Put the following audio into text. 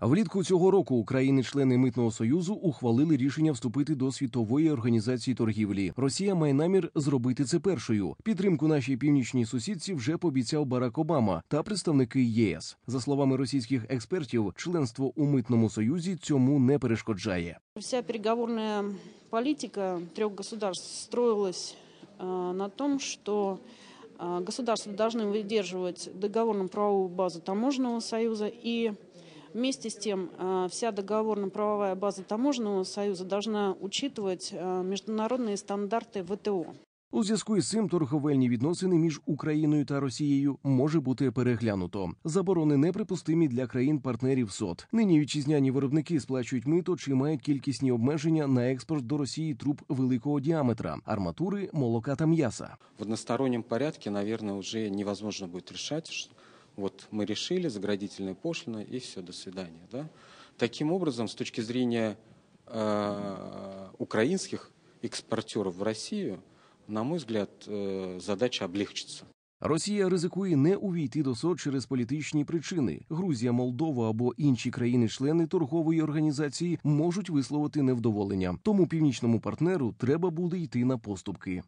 Влітку цього року України-члени митного союзу ухвалили рішення вступити до світової організації торгівлі. Росія має намір зробити це першою. Підтримку нашій північній сусідці вже пообіцяв Барак Обама та представники ЄС. За словами російських експертів, членство у митному союзі цьому не перешкоджає. Вся переговорна політика трьох государств строїлась е, на тому, що е, государства должны выдерживать договорну правову базу таможенного союза і. Вместе с тем, э, вся договорно-правовая база Таможенного союза должна учитывать э, международные стандарты ВТО. У зв'язку із цим торговельні відносини між Україною та Росією може бути переглянуто. Заборони неприпустимі для країн-партнерів СОТ. Нині вітчизняні виробники сплачують мито чи мають кількісні обмеження на експорт до Росії труб великого діаметра, арматури, молока та м'яса. В односторонньому порядку, мабуть, вже невозможно буде рішати, Вот мы решили, заградительная пошлина, и все, до свидания. Да? Таким образом, с точки зрения э, украинских експортерів в Росію, на мой взгляд, э, задача облегчиться. Росія ризикує не увійти до СОД через політичні причини. Грузія, Молдова або інші країни-члени торгової організації можуть висловити невдоволення. Тому північному партнеру треба буде йти на поступки.